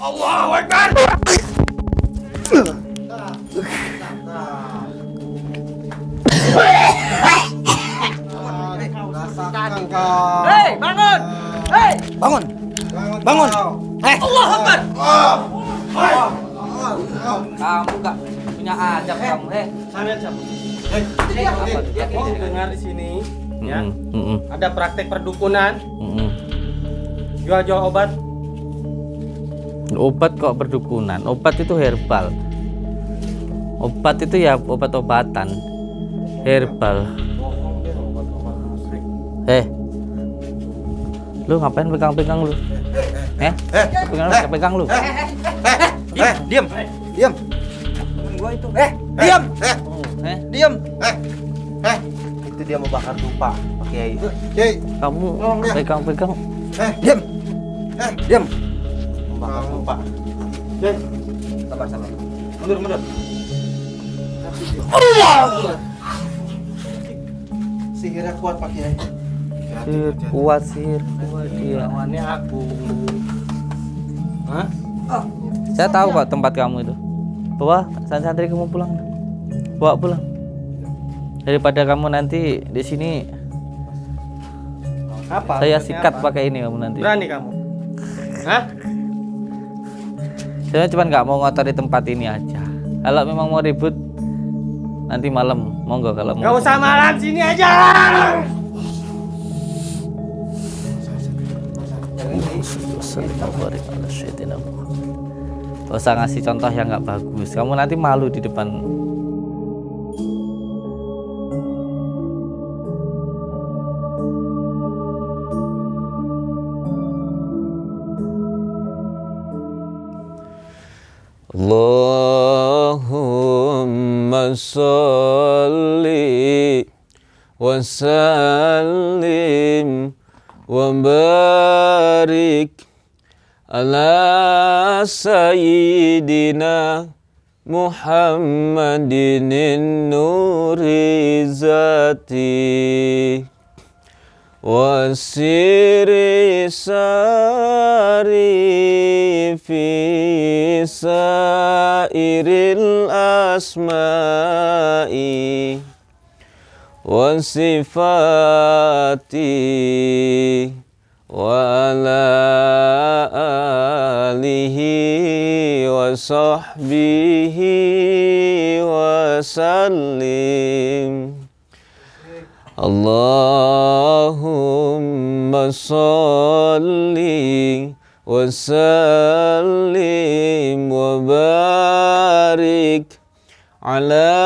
Allahu Akbar. Hei, bangun. Hei, bangun. Bangun. Hei. Allah Akbar. Kamu gak punya adab kamu, heh? Sana cabut. Hei, aku dengar di sini ya. Ada praktek perdukunan. Jual-jual obat obat kok perdukunan obat itu herbal obat itu ya obat-obatan herbal eh lu ngapain pegang-pegang lu eh pegang lu pegang lu eh, eh, eh, eh diam diam gua itu eh diam eh diam eh eh itu dia mau bakar dupa pakai kiai kamu ya. pegang-pegang eh diam eh diam lupa Pak. deh sabar sabar mundur mundur sihirnya kuat pak kiai sihir kuat sihir kuat dia iya. lawannya aku Hah? Oh, saya tahu Pak tempat kamu itu bawa santri kamu pulang bawa pulang daripada kamu nanti di sini apa saya sikat apa? pakai ini kamu nanti berani kamu Hah? saya cuma nggak mau di tempat ini aja kalau memang mau ribut nanti malam monggo kalau mau nggak usah malam sini aja Gak usah ngasih contoh yang nggak bagus. Kamu nanti malu di depan اللهم صل وسلم صفاته وعلى آله وصحبه وسلم اللهم صل وسلم وبارك على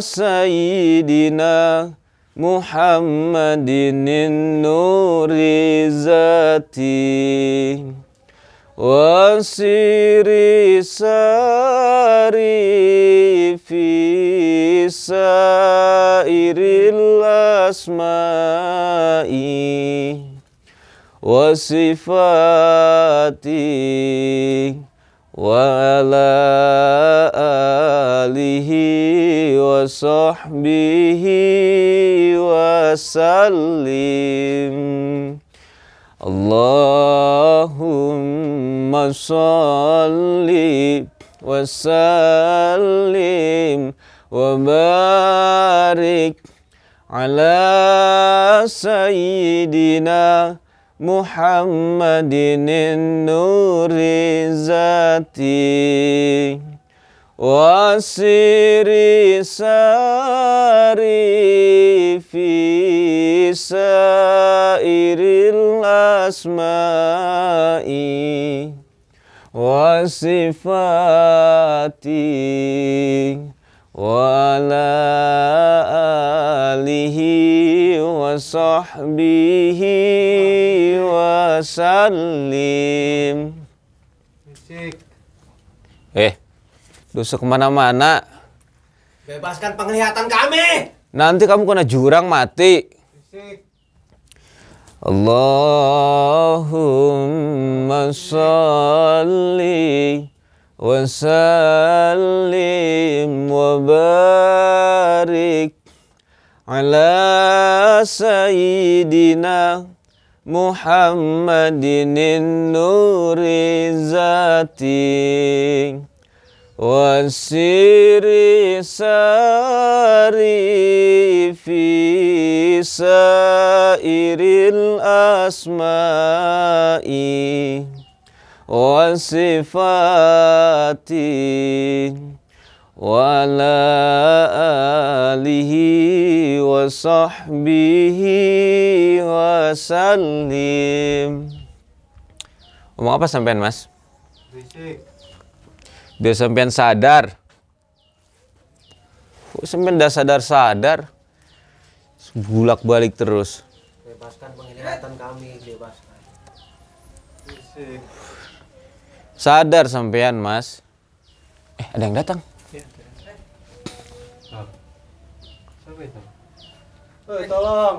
سيدنا Muhammadin nuri zati wasiri sari fi sairil asma'i wasifati وعلى آله وصحبه وسلم اللهم صل وسلم وبارك على سيدنا محمد Muhammadin Nurizati, zati wasiri sairil asma'i wasifatih وعلى آله وصحبه وسلم Eh, dosa kemana-mana Bebaskan penglihatan kami Nanti kamu kena jurang mati Allahumma salli wa salli محمد النور ذاتي والسير ساري في سائر الأسماء وصفاتي وعلى آله وصحبه وسلم Ngomong apa sampean mas? Bisik. Biar sampean sadar Kok sampean dah sadar-sadar? Bulak balik terus Bebaskan penglihatan kami, bebaskan Bisik. Sadar sampean mas Eh ada yang datang apa itu? Woi, eh, tolong.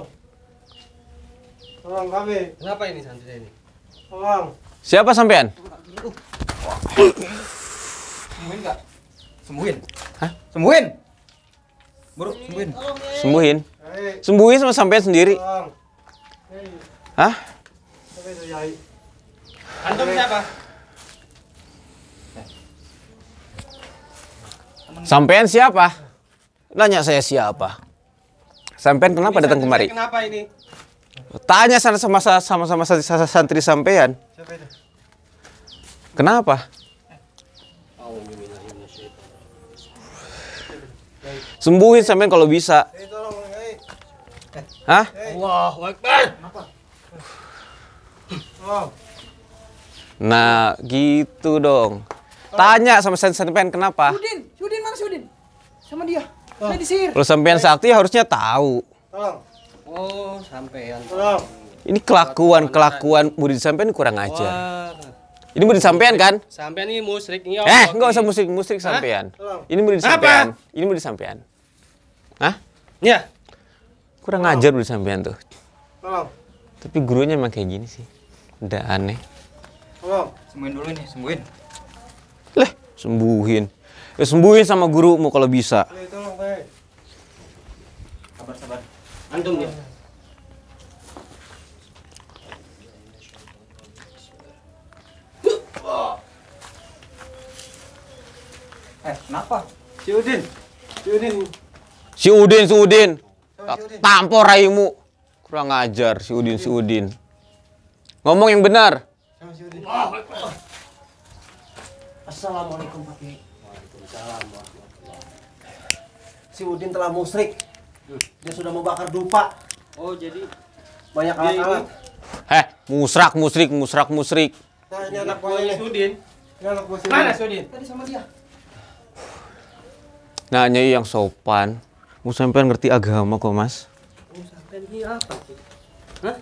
Tolong kami. Kenapa ini santrinya ini? Tolong. Siapa sampean? Sembuhin enggak? Sembuhin. Hah? Sembuhin. Bro, sembuhin. Sembuhin. Sembuhin sama sampean sendiri. Hah? Antum siapa? Sampean siapa? Nanya saya siapa? Sampean kenapa ini datang kemari? Kenapa ini? Tanya sana sama sama sama, sama santri sampean. Siapa itu? Kenapa? Sembuhin sampean kalau bisa. Hah? Allahu Akbar. Nah, gitu dong. Tanya sama sampean kenapa? Sudin, Sudin mana Sudin? Sama dia. Oh. saat sampean sakti harusnya tahu. Tolong. Oh, sampean. Tolong. Ini kelakuan kelakuan murid sampean kurang ajar. Ini murid sampean kan? Sampean ini musrik iya, eh, ini. Eh, enggak usah musrik musrik sampean. Ini murid sampean. Ini murid sampean. Hah? Iya. Kurang ajar murid sampean tuh. Tolong. Tapi gurunya emang kayak gini sih. Udah aneh. Tolong. Sembuhin dulu nih, sembuhin. Leh, sembuhin. Ya sembuhin sama gurumu kalau bisa. Itu Sabar sabar. Antum ya. Eh, Si Udin. Si Udin. Si Udin, si Udin. Tampor raimu. Kurang ajar si Udin, si Udin. Ngomong yang benar. Assalamualaikum Pak Kiai. Waalaikumsalam si Udin telah musrik. Dia sudah membakar dupa. Oh, jadi banyak alat-alat. Heh, musrak, musrik, musrak, musrik. Nah, ini anak gue si Udin. Ini anak si Udin. Mana si Udin? Tadi sama dia. Nah, nyai yang sopan. Mau sampean ngerti agama kok, Mas. Mau oh, sampean ini apa sih? Hah?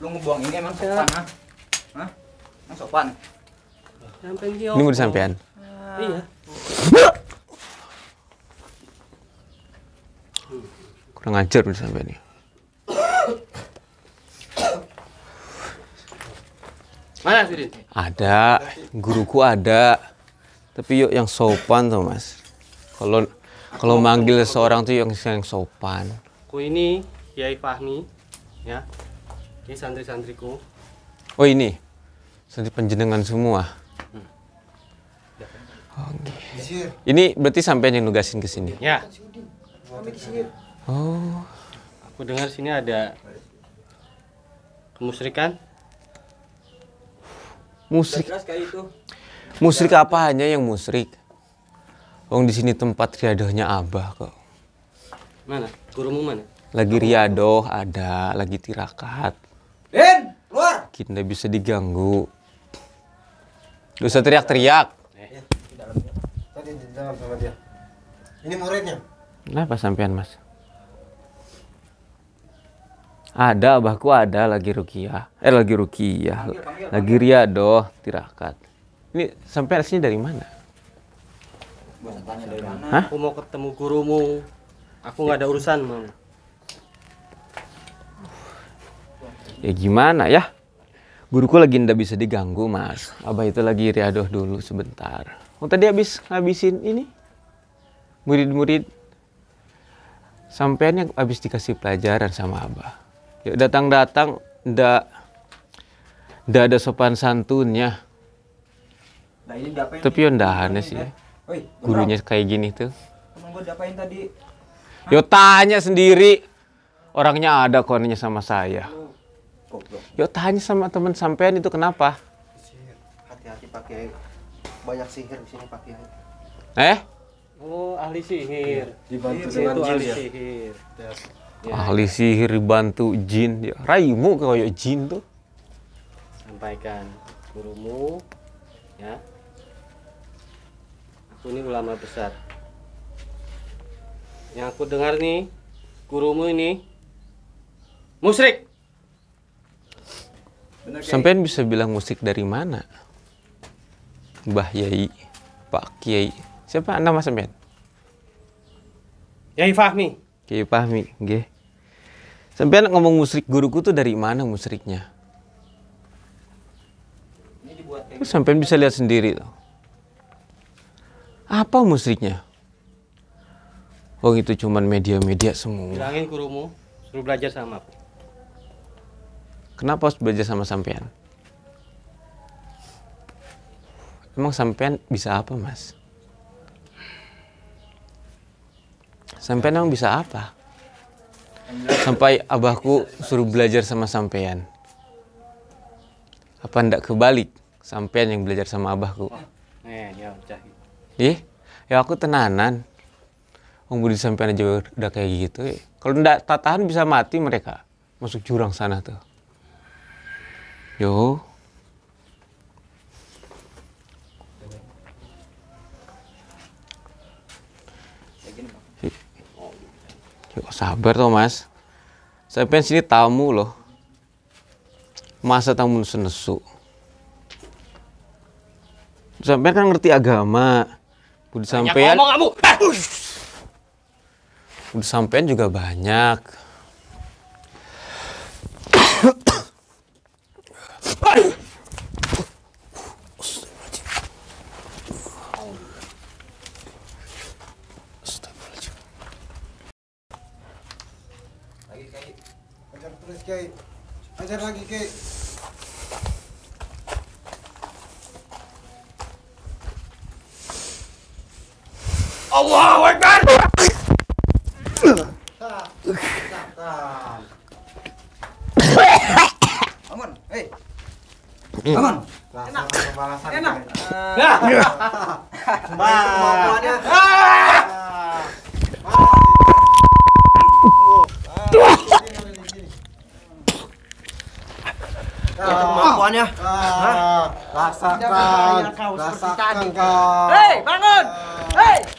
Lu ngebuang ini emang sopan, ha? Ah? Hah? Emang sopan? Sampean ini Ini mau disampean? Iya. kurang ajar udah sampai ini mana Fidi? ada guruku ada tapi yuk yang sopan tuh mas kalau kalau manggil seorang tuh yang yang sopan ku ini Kiai Fahmi ya ini santri-santriku oh ini santri penjenengan semua hmm. Oke. ini berarti sampai yang nugasin ke sini ya Oh. Aku dengar sini ada kemusrikan. Musrik. Musrik apa hanya yang musrik? Wong di sini tempat riadohnya Abah kok. Mana? Gurumu mana? Lagi riadoh ada, lagi tirakat. Din, keluar. Kita bisa diganggu. lu usah teriak-teriak. Eh. Iya, ya. Ini muridnya. Kenapa sampean, Mas? Ada, abahku ada lagi rukia Eh lagi rukia Lagi riadoh, tirakat. Ini sampai sini dari mana? Hah? Aku mau ketemu gurumu. Aku nggak ada urusan, mau. Ya gimana ya? Guruku lagi ndak bisa diganggu, Mas. Abah itu lagi riadoh dulu sebentar. Oh, tadi habis habisin ini murid-murid sampeannya abis habis dikasih pelajaran sama Abah datang-datang ndak ndak ada sopan santunnya nah, ini tapi yo aneh sih ya. Oi, gurunya kayak gini tuh tadi Hah? yo tanya sendiri orangnya ada konnya sama saya yo tanya sama teman sampean itu kenapa hati-hati pakai banyak sihir di sini pakai eh oh ahli sihir iya. dibantu dengan jin ya sihir ya, ahli ya. sihir bantu jin ya, raimu kayak jin tuh sampaikan gurumu ya aku ini ulama besar yang aku dengar nih gurumu ini musrik sampean bisa bilang musik dari mana Mbah Yai Pak Kiai siapa nama sampean Yai Fahmi paham pahmi, nggih. Sampeyan ngomong musrik guruku tuh dari mana musriknya? sampai bisa lihat sendiri tuh. Apa musriknya? Wong oh, itu cuman media-media semua. Bilangin gurumu, suruh belajar sama aku. Kenapa harus belajar sama sampean? Emang sampean bisa apa, Mas? sampai nang bisa apa? Sampai abahku suruh belajar sama sampean. Apa ndak kebalik? Sampean yang belajar sama abahku. Oh, ya, Ih, ya aku tenanan. Om Budi sampean aja udah kayak gitu. Ya. Kalau ndak tahan bisa mati mereka. Masuk jurang sana tuh. Yo, sabar toh mas saya pengen sini tamu loh masa tamu senesu sampai kan ngerti agama udah sampean ngomong kamu udah sampean juga banyak Allahu Akbar. Bangun, hei. Hmm. Bangun. Enak. Enak. Eh. Ya. Ah. Ah. Rasakan. Hei, bangun.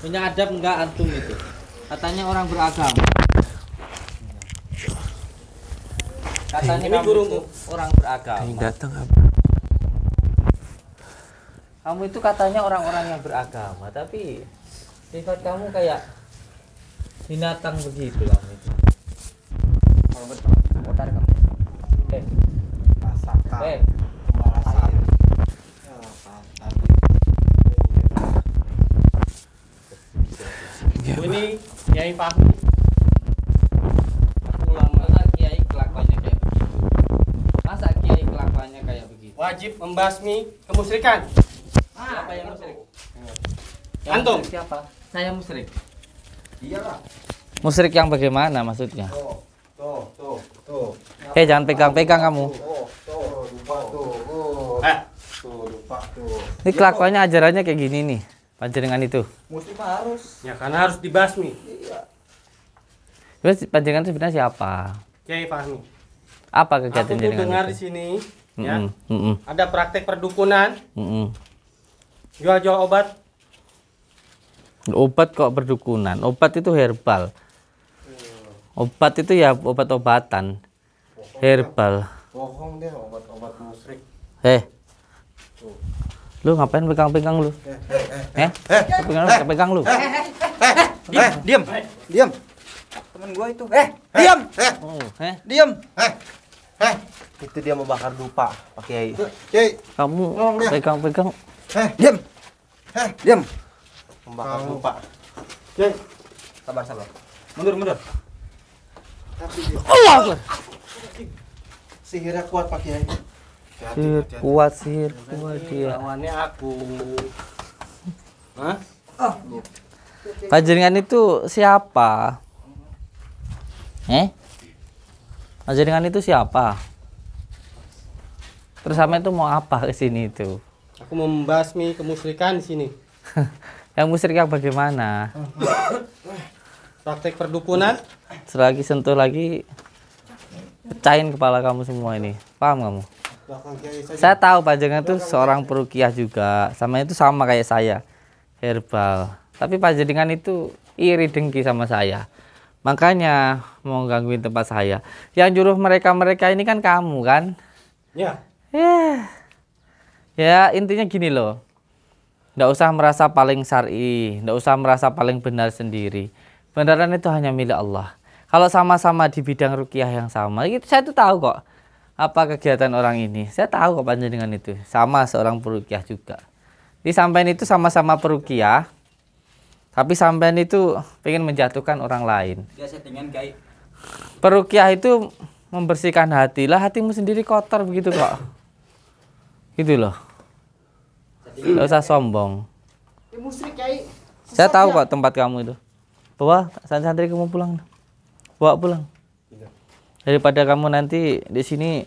punya adab enggak antum itu katanya orang beragama katanya ini kamu itu orang beragama yang datang apa kamu itu katanya orang-orang yang beragama tapi sifat kamu kayak binatang begitu lah itu kalau betul kamu eh eh Kiai Fahmi ulama masa Kiai kelakuannya kayak begitu masa Kiai kelakuannya kayak begitu wajib membasmi kemusyrikan ah, siapa yang musyrik yang antum siapa saya musyrik iyalah musyrik yang bagaimana maksudnya tuh tuh tuh, tuh. eh jangan pegang-pegang kamu tuh, tuh, lupa, tuh, tuh. Eh. Tuh, lupa, tuh. Ini kelakuannya ajarannya kayak gini nih, panjenengan itu. Muslim harus. Ya karena harus dibasmi. Terus panjenengan sebenarnya siapa? Kiai Fahmi. Apa kegiatan Aku dengar di sini mm -mm. ya. Mm -mm. Ada praktek perdukunan. Mm -mm. Jual-jual obat. Obat kok perdukunan? Obat itu herbal. Obat itu ya obat-obatan. Herbal. Bohong deh obat-obat musrik. Eh. Lu ngapain pegang-pegang lu? Eh? Eh, eh, eh. pegang, pegang lu. Eh, eh, eh. Eh. diam. Diam. Temen gue itu. Eh, eh diam. Eh. Oh, eh. Diam. Eh. Eh. Itu dia mau bakar dupa, Pak Kiai. Eh, Kiai. Kamu pegang-pegang. Eh, diam. Eh, diam. Membakar Kamu. dupa. Kiai. Sabar, sabar. Mundur, mundur. Oh, Allah. Sihirnya kuat, Pak Kiai. Sihir kuat, sihir kuat dia. Lawannya aku. Ah. Hah? Oh. Pajeringan itu siapa? eh dengan nah, itu siapa terus sama itu mau apa ke sini itu aku mau membasmi kemusyrikan di sini yang musyrik bagaimana praktek perdukunan selagi sentuh lagi pecahin kepala kamu semua ini paham kamu saya tahu panjenengan itu seorang perukiah juga sama itu sama kayak saya herbal tapi panjenengan itu iri dengki sama saya Makanya mau gangguin tempat saya. Yang juru mereka-mereka ini kan kamu kan? Ya. Yeah. Ya, intinya gini loh. Nggak usah merasa paling syari, nggak usah merasa paling benar sendiri. Beneran itu hanya milik Allah. Kalau sama-sama di bidang rukiah yang sama, itu saya tuh tahu kok apa kegiatan orang ini. Saya tahu kok panjenengan itu. Sama seorang perukiah juga. Disampaikan itu sama-sama perukiah, tapi sampean itu pengen menjatuhkan orang lain perukiah itu membersihkan hati lah hatimu sendiri kotor begitu kok gitu loh Gak usah sombong saya tahu kok tempat kamu itu bawa santri kamu pulang bawa pulang iya. daripada kamu nanti di sini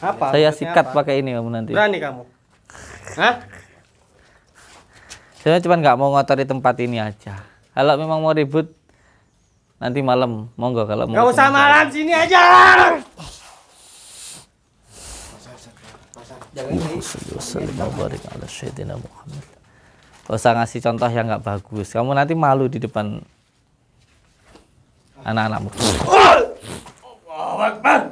apa saya sikat pakai ini kamu nanti berani kamu Hah? saya cuma nggak mau ngotori tempat ini aja kalau memang mau ribut nanti malam monggo kalau mau Gak usah malam sini aja usah ngasih contoh yang nggak bagus. Kamu nanti malu di depan anak-anakmu. Oh, Akbar.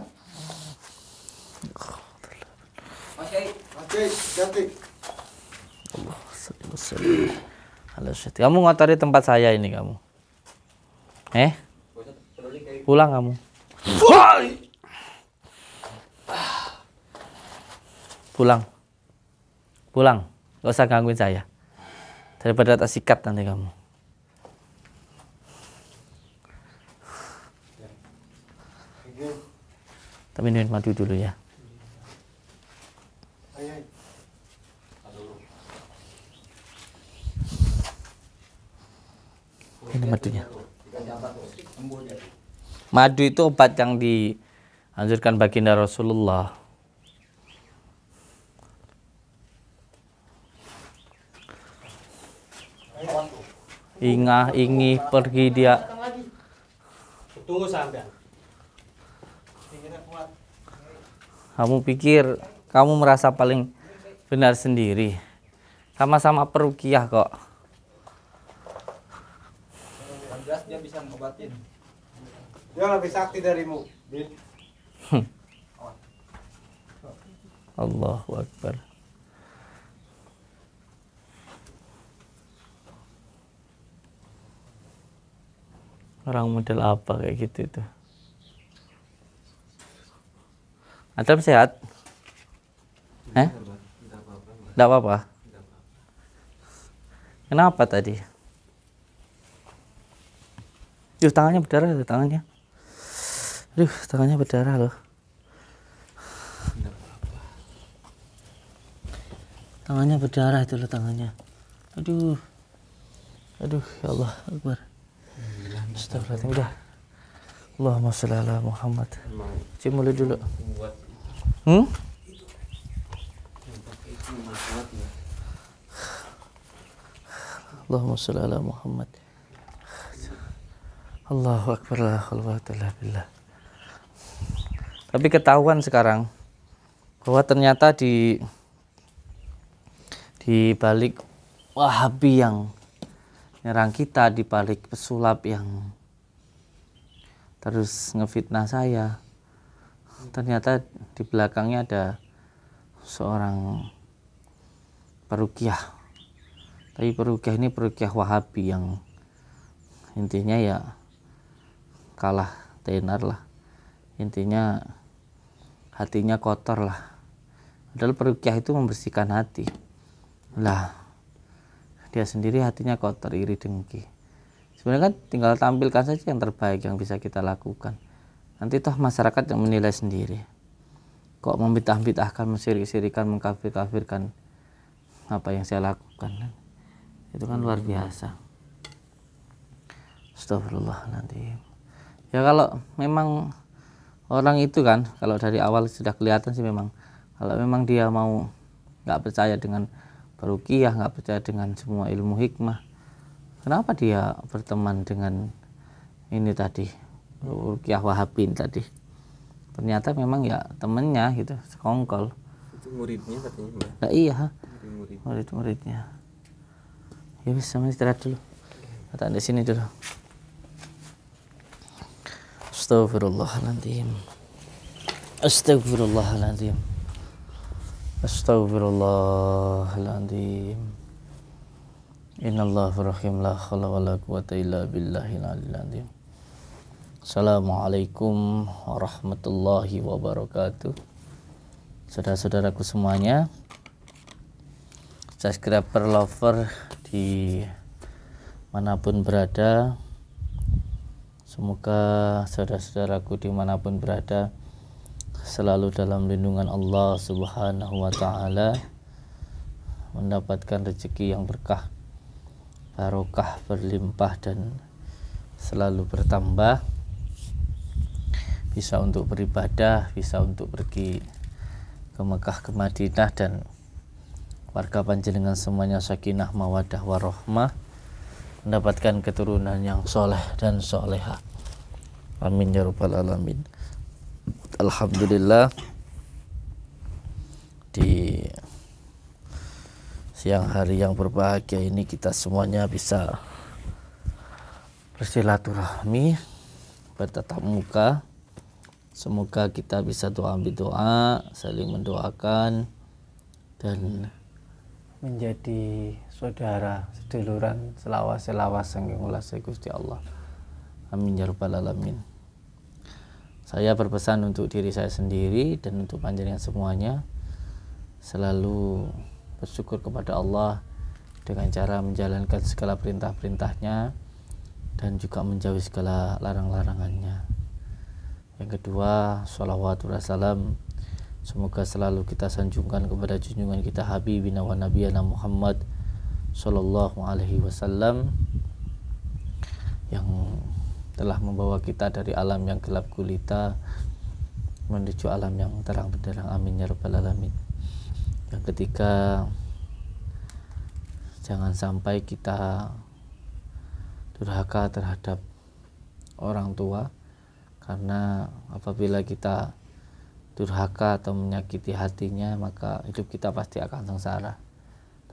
halo Kamu ngotori tempat saya ini kamu. Eh? Pulang kamu. Pulang. Pulang. Gak usah gangguin saya. Daripada tak sikat nanti kamu. Tapi minum madu dulu ya. Ayah. ini madunya madu itu obat yang dianjurkan baginda Rasulullah ingah ingin pergi dia kamu pikir kamu merasa paling benar sendiri sama-sama perukiah kok lebih sakti darimu. Hmm. Allahu Akbar. Orang model apa kayak gitu itu? Atam sehat? Eh? Tidak apa-apa. Kenapa tadi? Yuk tangannya berdarah tangannya. Aduh, tangannya berdarah loh. Tangannya berdarah itu loh tangannya. Aduh. Aduh, ya Allah, Akbar. Astagfirullahaladzim, udah. Allahumma salli ala Muhammad. Cium mulut dulu. Hmm? Allahumma salli ala Muhammad. Allahu akbar la haula billah tapi ketahuan sekarang bahwa ternyata di di balik Wahabi yang nyerang kita di balik pesulap yang terus ngefitnah saya ternyata di belakangnya ada seorang perukiah tapi perukiah ini perukiah wahabi yang intinya ya kalah tenar lah intinya hatinya kotor lah padahal perukiah itu membersihkan hati lah dia sendiri hatinya kotor iri dengki sebenarnya kan tinggal tampilkan saja yang terbaik yang bisa kita lakukan nanti toh masyarakat yang menilai sendiri kok membitah-bitahkan mensirik-sirikan mengkafir-kafirkan apa yang saya lakukan kan? itu kan luar biasa Astagfirullah nanti. ya kalau memang orang itu kan kalau dari awal sudah kelihatan sih memang kalau memang dia mau nggak percaya dengan barukiyah nggak percaya dengan semua ilmu hikmah kenapa dia berteman dengan ini tadi rukiah wahabin tadi ternyata memang ya temennya gitu sekongkol itu muridnya katanya mbak nah, iya murid-muridnya murid ya bisa istirahat dulu kata di sini dulu Astagfirullahaladzim Astagfirullahaladzim Astagfirullahaladzim Innallahurrahim la khala wa la quwata illa billahil aladzim Assalamualaikum warahmatullahi wabarakatuh Saudara-saudaraku semuanya Subscriber lover di manapun berada Semoga saudara-saudaraku dimanapun berada selalu dalam lindungan Allah Subhanahu wa Ta'ala, mendapatkan rezeki yang berkah, barokah, berlimpah, dan selalu bertambah. Bisa untuk beribadah, bisa untuk pergi ke Mekah, ke Madinah, dan warga panjenengan semuanya sakinah mawadah warohmah mendapatkan keturunan yang soleh dan soleha. Amin ya rabbal alamin. Alhamdulillah di siang hari yang berbahagia ini kita semuanya bisa bersilaturahmi bertatap muka semoga kita bisa doa ambil doa saling mendoakan dan menjadi saudara seduluran selawas selawas sanggung ulas Gusti Allah amin ya rabbal alamin saya berpesan untuk diri saya sendiri dan untuk panjenengan semuanya selalu bersyukur kepada Allah dengan cara menjalankan segala perintah-perintahnya dan juga menjauhi segala larang-larangannya. Yang kedua, sholawat wassalam semoga selalu kita sanjungkan kepada junjungan kita Habibina wa Nabiyana Muhammad sallallahu alaihi wasallam yang telah membawa kita dari alam yang gelap gulita menuju alam yang terang benderang amin ya rabbal alamin yang ketiga jangan sampai kita durhaka terhadap orang tua karena apabila kita durhaka atau menyakiti hatinya maka hidup kita pasti akan sengsara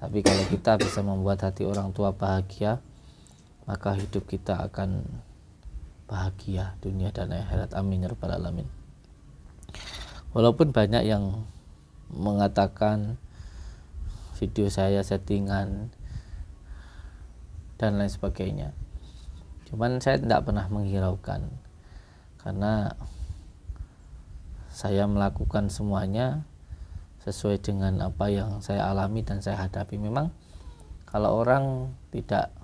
tapi kalau kita bisa membuat hati orang tua bahagia maka hidup kita akan bahagia dunia dan akhirat amin ya rabbal alamin walaupun banyak yang mengatakan video saya settingan dan lain sebagainya cuman saya tidak pernah menghiraukan karena saya melakukan semuanya sesuai dengan apa yang saya alami dan saya hadapi memang kalau orang tidak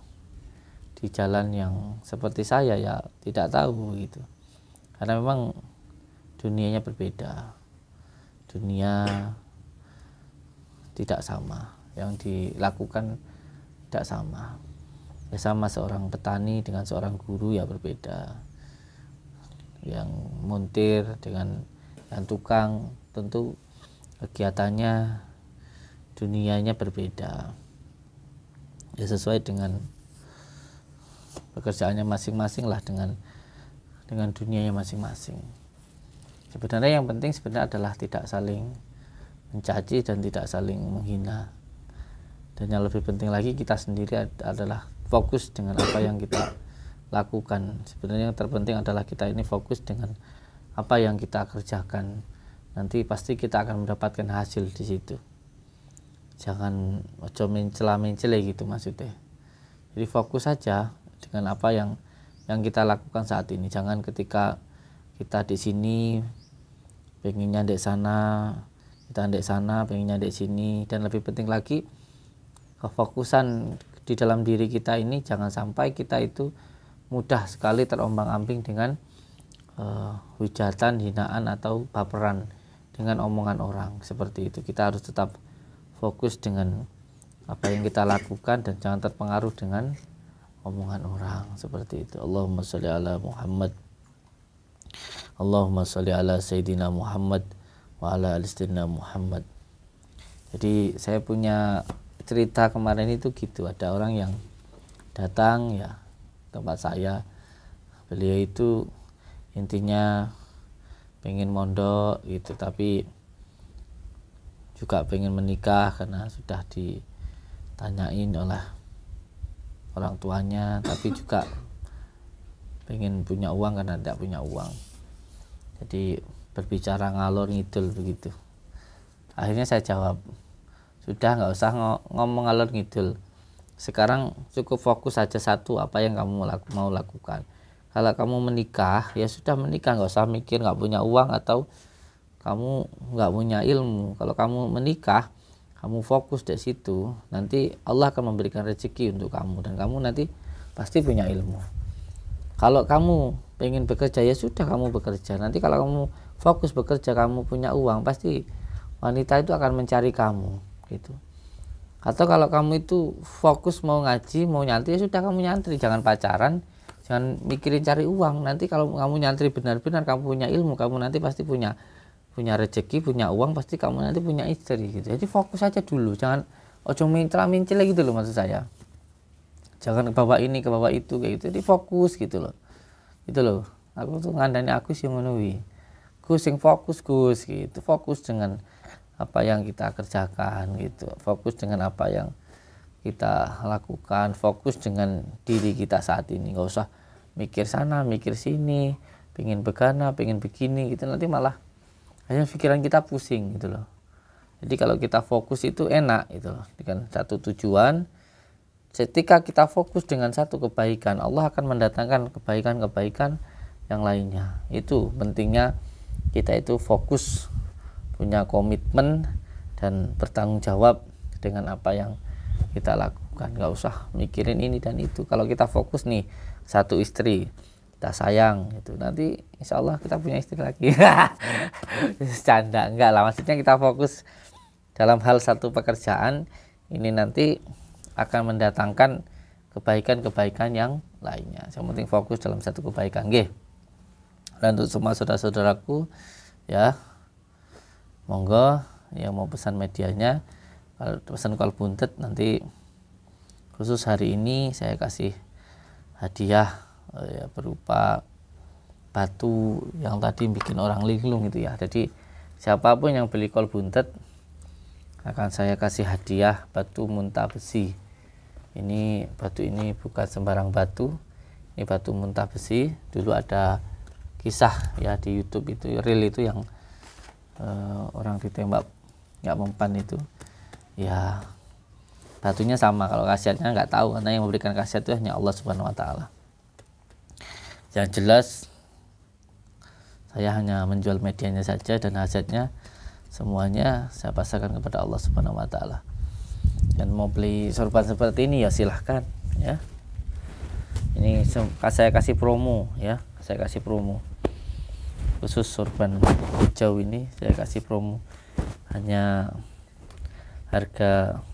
di jalan yang seperti saya ya tidak tahu gitu karena memang dunianya berbeda dunia tidak sama yang dilakukan tidak sama ya sama seorang petani dengan seorang guru ya berbeda yang montir dengan yang tukang tentu kegiatannya dunianya berbeda ya sesuai dengan pekerjaannya masing-masing lah dengan dengan dunianya masing-masing. Sebenarnya yang penting sebenarnya adalah tidak saling mencaci dan tidak saling menghina. Dan yang lebih penting lagi kita sendiri adalah fokus dengan apa yang kita lakukan. Sebenarnya yang terpenting adalah kita ini fokus dengan apa yang kita kerjakan. Nanti pasti kita akan mendapatkan hasil di situ. Jangan ojo mencela mencela gitu maksudnya. Jadi fokus saja dengan apa yang yang kita lakukan saat ini. Jangan ketika kita di sini pengennya di sana, kita di sana pengennya di sini dan lebih penting lagi kefokusan di dalam diri kita ini jangan sampai kita itu mudah sekali terombang-ambing dengan uh, hujatan, hinaan atau baperan dengan omongan orang seperti itu. Kita harus tetap fokus dengan apa yang kita lakukan dan jangan terpengaruh dengan omongan orang seperti itu Allahumma salli ala Muhammad Allahumma salli ala Sayyidina Muhammad wa ala alistina Muhammad jadi saya punya cerita kemarin itu gitu ada orang yang datang ya tempat saya beliau itu intinya pengen mondok gitu tapi juga pengen menikah karena sudah ditanyain oleh orang tuanya tapi juga pengen punya uang karena tidak punya uang jadi berbicara ngalor ngidul begitu akhirnya saya jawab sudah nggak usah ngomong ngalor ngidul sekarang cukup fokus saja satu apa yang kamu mau lakukan kalau kamu menikah ya sudah menikah nggak usah mikir nggak punya uang atau kamu nggak punya ilmu kalau kamu menikah kamu fokus dari situ nanti Allah akan memberikan rezeki untuk kamu dan kamu nanti pasti punya ilmu kalau kamu pengen bekerja ya sudah kamu bekerja nanti kalau kamu fokus bekerja kamu punya uang pasti wanita itu akan mencari kamu gitu atau kalau kamu itu fokus mau ngaji mau nyantri ya sudah kamu nyantri jangan pacaran jangan mikirin cari uang nanti kalau kamu nyantri benar-benar kamu punya ilmu kamu nanti pasti punya punya rezeki punya uang pasti kamu nanti punya istri gitu jadi fokus aja dulu jangan ojo mitra mincil gitu loh maksud saya jangan ke bawah ini ke bawah itu kayak gitu jadi fokus gitu loh gitu loh aku tuh ngandani aku sih menuhi Gus yang fokus Gus gitu fokus dengan apa yang kita kerjakan gitu fokus dengan apa yang kita lakukan fokus dengan diri kita saat ini Enggak usah mikir sana mikir sini pingin begana pingin begini gitu nanti malah hanya pikiran kita pusing gitu loh jadi kalau kita fokus itu enak gitu loh dengan satu tujuan ketika kita fokus dengan satu kebaikan Allah akan mendatangkan kebaikan-kebaikan yang lainnya itu pentingnya kita itu fokus punya komitmen dan bertanggung jawab dengan apa yang kita lakukan nggak usah mikirin ini dan itu kalau kita fokus nih satu istri kita sayang itu nanti insya Allah kita punya istri lagi canda enggak lah maksudnya kita fokus dalam hal satu pekerjaan ini nanti akan mendatangkan kebaikan-kebaikan yang lainnya yang penting fokus dalam satu kebaikan Gih. dan untuk semua saudara-saudaraku ya monggo yang mau pesan medianya kalau pesan kalau buntet nanti khusus hari ini saya kasih hadiah Eh, ya, berupa batu yang tadi bikin orang linglung gitu ya jadi siapapun yang beli kol buntet akan saya kasih hadiah batu muntah besi ini batu ini bukan sembarang batu ini batu muntah besi dulu ada kisah ya di YouTube itu real itu yang uh, orang ditembak nggak mempan itu ya batunya sama kalau khasiatnya nggak tahu karena yang memberikan khasiat itu hanya Allah Subhanahu Wa Taala yang jelas saya hanya menjual medianya saja dan hasilnya semuanya saya pasarkan kepada Allah Subhanahu wa taala. Dan mau beli sorban seperti ini ya silahkan ya. Ini saya kasih promo ya, saya kasih promo. Khusus sorban hijau ini saya kasih promo hanya harga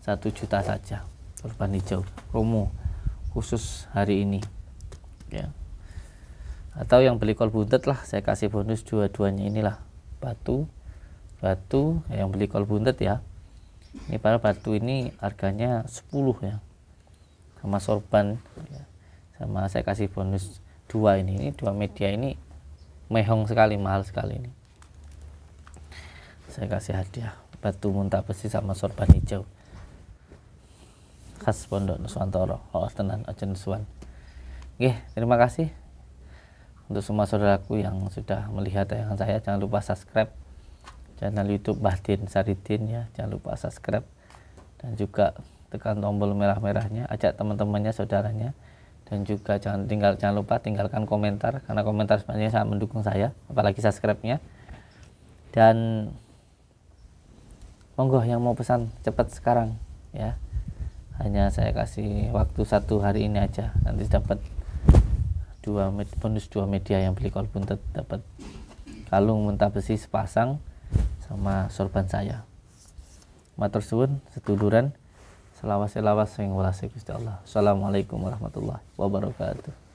satu juta saja sorban hijau promo khusus hari ini ya atau yang beli kol buntet lah saya kasih bonus dua-duanya inilah batu batu ya, yang beli kol buntet ya ini para batu ini harganya 10 ya sama sorban ya. sama saya kasih bonus dua ini ini dua media ini mehong sekali mahal sekali ini saya kasih hadiah batu muntah besi sama sorban hijau khas pondok Nuswantoro oh tenan ajen Nuswantoro Oke, terima kasih untuk semua saudaraku yang sudah melihat tayangan saya. Jangan lupa subscribe channel YouTube Bahdin Saridin ya. Jangan lupa subscribe dan juga tekan tombol merah-merahnya, ajak teman-temannya, saudaranya dan juga jangan tinggal jangan lupa tinggalkan komentar karena komentar sebenarnya sangat mendukung saya, apalagi subscribe-nya. Dan monggo yang mau pesan cepat sekarang ya. Hanya saya kasih waktu satu hari ini aja, nanti dapat dua bonus dua media yang beli kolbuntet dapat kalung mentah besi sepasang sama sorban saya matur suwun seduluran selawas selawas sing welas Gusti Allah assalamualaikum warahmatullahi wabarakatuh